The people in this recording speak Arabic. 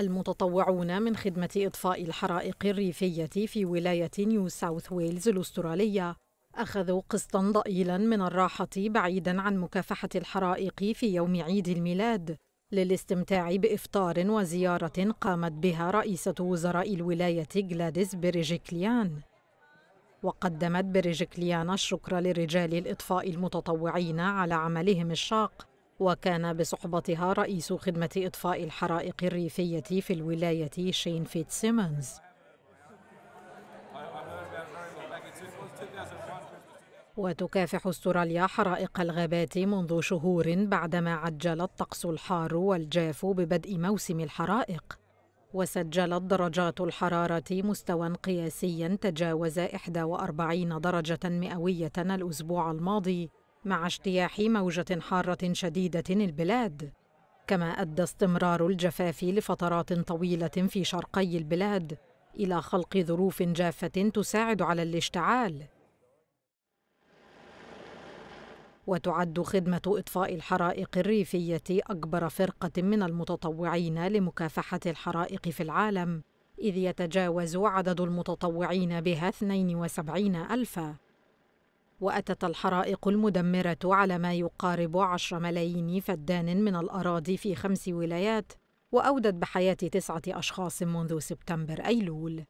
المتطوعون من خدمة إطفاء الحرائق الريفية في ولاية نيو ساوث ويلز الأسترالية أخذوا قسطا ضئيلا من الراحة بعيدا عن مكافحة الحرائق في يوم عيد الميلاد للاستمتاع بإفطار وزيارة قامت بها رئيسة وزراء الولاية جلاديس بريجيكليان وقدمت بريجيكليان الشكر لرجال الإطفاء المتطوعين على عملهم الشاق وكان بصحبتها رئيس خدمة إطفاء الحرائق الريفية في الولاية شين فيت سيمونز وتكافح استراليا حرائق الغابات منذ شهور بعدما عجل الطقس الحار والجاف ببدء موسم الحرائق وسجلت درجات الحرارة مستوى قياسيا تجاوز 41 درجة مئوية الأسبوع الماضي مع اجتياح موجة حارة شديدة البلاد كما أدى استمرار الجفاف لفترات طويلة في شرقي البلاد إلى خلق ظروف جافة تساعد على الاشتعال وتعد خدمة إطفاء الحرائق الريفية أكبر فرقة من المتطوعين لمكافحة الحرائق في العالم إذ يتجاوز عدد المتطوعين بها 72 ألفاً وأتت الحرائق المدمرة على ما يقارب عشر ملايين فدان من الأراضي في خمس ولايات وأودت بحياة تسعة أشخاص منذ سبتمبر أيلول